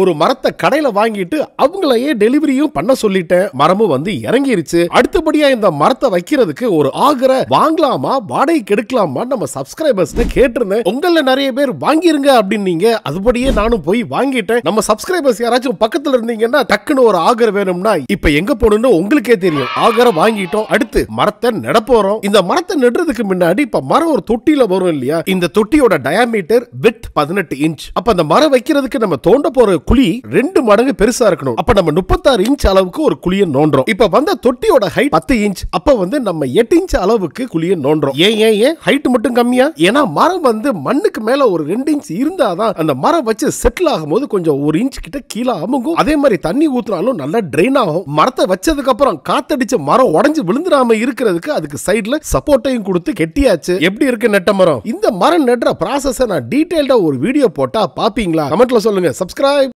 ஒரு மரத்தை கடையில வாங்கிட்டு அவங்களையே டெலிவரியும் பண்ண சொல்லிட்டேன் மரமும் வந்து இறங்கிருச்சு அடுத்தபடியா இந்த மரத்தை வைக்கிறதுக்கு ஒரு ஆகரை வாங்கலாமா வாடகைக்கு எடுக்கலாமா நம்ம சப்ஸ்கிரைபர்ஸ் கேட்டிருந்தேன் உங்கள நிறைய பேர் வாங்கிருங்க அப்படின்னீங்க அதுபடியே நானும் போய் வாங்கிட்டேன் நம்ம சப்ஸ்கிரைபர்ஸ் யாராச்சும் பக்கத்துல இருந்தீங்கன்னா டக்குன்னு ஒரு ஆகர் வேணும்னா இப்ப எங்க போகணும்னு உங்களுக்கே தெரியும் ஆகரை வாங்கிட்டோம் அடுத்து மரத்தை நடப்போறோம் இந்த மரத்தை நடுறதுக்கு முன்னாடி இப்ப மரம் ஒரு தொட்டியில வரும் இல்லையா இந்த தொட்டியோட டயாமீட்டர் வித் பதினெட்டு இன்ச் அப்ப அந்த மரம் வைக்கிறதுக்கு நம்ம தோண்ட போற குழி ரெண்டு மடங்கு பெருசா இருக்கணும் அப்ப நம்ம முப்பத்தாறு இன்ச் அளவுக்கு ஒரு குழியை நோண்டோம் இப்ப வந்த தொட்டியோட ஹைட் பத்து இன்ச் அப்ப வந்து நம்ம எட்டு இன்ச் அளவுக்கு குழியை நோண்டோம் ஏன் ஏன் ஏன் ஹைட் மட்டும் கம்மியா ஏன்னா மரம் வந்து மண்ணுக்கு மேல ஒரு ரெண்டு இன்ச் இருந்தாதான் அந்த மரம் வச்சு செட்டில் ஆகும் போது கொஞ்சம் ஒரு இன்ச் கிட்ட கீழே அமுங்கும் அதே மாதிரி தண்ணி ஊத்துனாலும் நல்லா ட்ரெயின் ஆகும் மரத்தை வச்சதுக்கு அப்புறம் காத்தடிச்சு மரம் உடஞ்சு விழுந்துடாம இருக்கிறதுக்கு அதுக்கு சைட்ல சப்போர்ட்டையும் கொடுத்து கெட்டியாச்சு எப்படி இருக்கு நெட்ட மரம் இந்த மரம் நடுற ப்ராசஸை நான் டீட்டெயில்டா ஒரு வீடியோ போட்டா பாப்பீங்களா கமெண்ட்ல சொல்லுங்க சப்ஸ்கிரைப்